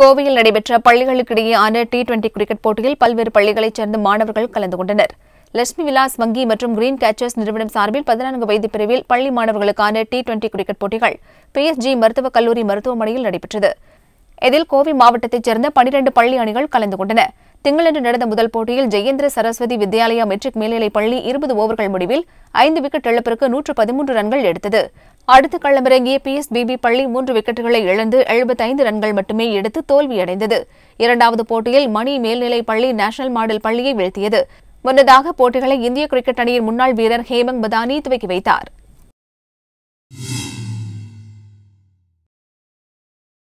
கோவையில் நடைபெற்ற பள்ளிகளுக்கிடையேயான D twenty cricket போட்டியில் பல்வேறு பள்ளிகளைச் சேர்ந்த மாணவர்கள் கலந்து கொண்டனர் லட்சுமி விலாஸ் வங்கி மற்றும் கிரீன் கேச்சர்ஸ் நிறுவனம் சார்பில் பதினான்கு வயது பிரிவில் பள்ளி மாணவர்களுக்கான டி டுவெண்டி கிரிக்கெட் போட்டிகள் ஜி மருத்துவக் கல்லூரி மருத்துவமனையில் நடைபெற்றது இதில் கோவை மாவட்டத்தைச் சேர்ந்த பனிரண்டு பள்ளி அணிகள் கலந்து கொண்டன திங்களன்று நடந்த முதல் போட்டியில் ஜெயேந்திர சரஸ்வதி வித்யாலயா மெட்ரிக் மேல்நிலைப் பள்ளி இருபது ஓவர்கள் முடிவில் ஐந்து விக்கெட் இழப்பிற்கு நூற்று பதிமூன்று ரன்கள் எடுத்தது அடுத்து களமிறங்கிய பி எஸ் பிபி பள்ளி மூன்று விக்கெட்டுகளை இழந்து எழுபத்தைந்து ரன்கள் மட்டுமே எடுத்து தோல்வியடைந்தது இரண்டாவது போட்டியில் மணி மேல்நிலை பள்ளி நேஷனல் மாடல் பள்ளியை வீழ்த்தியது முன்னதாக போட்டிகளை இந்திய கிரிக்கெட் அணியின் முன்னாள் வீரர் ஹேமங் பதானி துவக்கி வைத்தார்